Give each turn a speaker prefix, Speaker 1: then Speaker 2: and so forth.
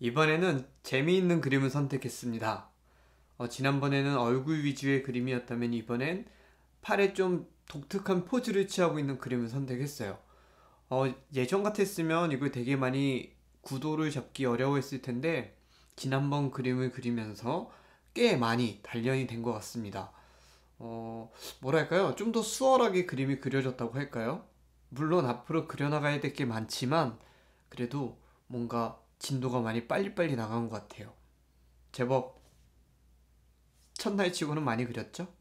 Speaker 1: 이번에는 재미있는 그림을 선택했습니다. 어, 지난번에는 얼굴 위주의 그림이었다면 이번엔 팔에 좀 독특한 포즈를 취하고 있는 그림을 선택했어요. 어, 예전 같았으면 이걸 되게 많이 구도를 잡기 어려워했을 텐데 지난번 그림을 그리면서 꽤 많이 단련이 된 것 같습니다. 어, 뭐랄까요? 좀 더 수월하게 그림이 그려졌다고 할까요? 물론 앞으로 그려나가야 될 게 많지만 그래도 뭔가 진도가
Speaker 2: 많이 빨리빨리 나간 것 같아요. 제법 첫날 치고는 많이 그렸죠?